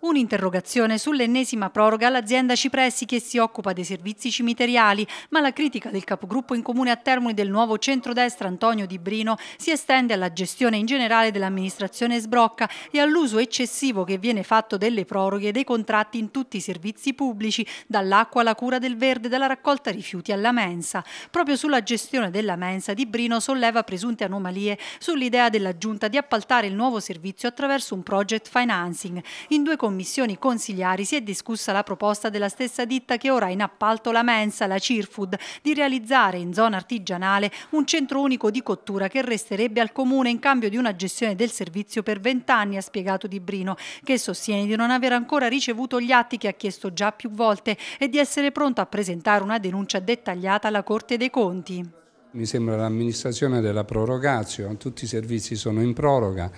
Un'interrogazione sull'ennesima proroga all'azienda Cipressi che si occupa dei servizi cimiteriali, ma la critica del capogruppo in comune a Termoli del nuovo centrodestra Antonio Di Brino si estende alla gestione in generale dell'amministrazione sbrocca e all'uso eccessivo che viene fatto delle proroghe dei contratti in tutti i servizi pubblici, dall'acqua alla cura del verde, dalla raccolta rifiuti alla mensa. Proprio sulla gestione della mensa Di Brino solleva presunte anomalie sull'idea della giunta di appaltare il nuovo servizio attraverso un project financing. In due commissioni commissioni consigliari si è discussa la proposta della stessa ditta che ora ha in appalto la mensa, la Cirfood, di realizzare in zona artigianale un centro unico di cottura che resterebbe al comune in cambio di una gestione del servizio per vent'anni, ha spiegato Di Brino, che sostiene di non aver ancora ricevuto gli atti che ha chiesto già più volte e di essere pronto a presentare una denuncia dettagliata alla Corte dei Conti mi sembra l'amministrazione della prorogazio, tutti i servizi sono in proroga,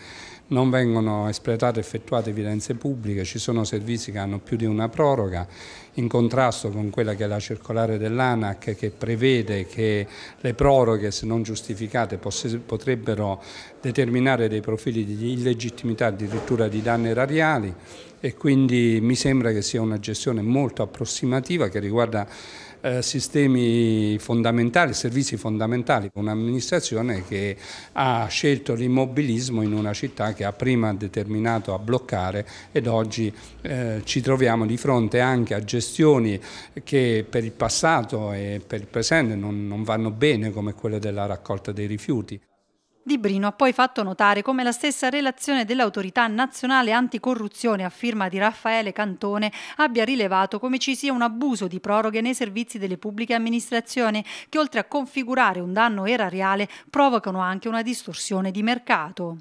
non vengono espletate, e effettuate evidenze pubbliche, ci sono servizi che hanno più di una proroga in contrasto con quella che è la circolare dell'ANAC che prevede che le proroghe se non giustificate potrebbero determinare dei profili di illegittimità addirittura di danni erariali e quindi mi sembra che sia una gestione molto approssimativa che riguarda eh, sistemi fondamentali, servizi fondamentali, un'amministrazione che ha scelto l'immobilismo in una città che ha prima determinato a bloccare ed oggi eh, ci troviamo di fronte anche a gestioni gestioni che per il passato e per il presente non, non vanno bene come quelle della raccolta dei rifiuti. Di Brino ha poi fatto notare come la stessa relazione dell'autorità nazionale anticorruzione a firma di Raffaele Cantone abbia rilevato come ci sia un abuso di proroghe nei servizi delle pubbliche amministrazioni che oltre a configurare un danno erariale provocano anche una distorsione di mercato.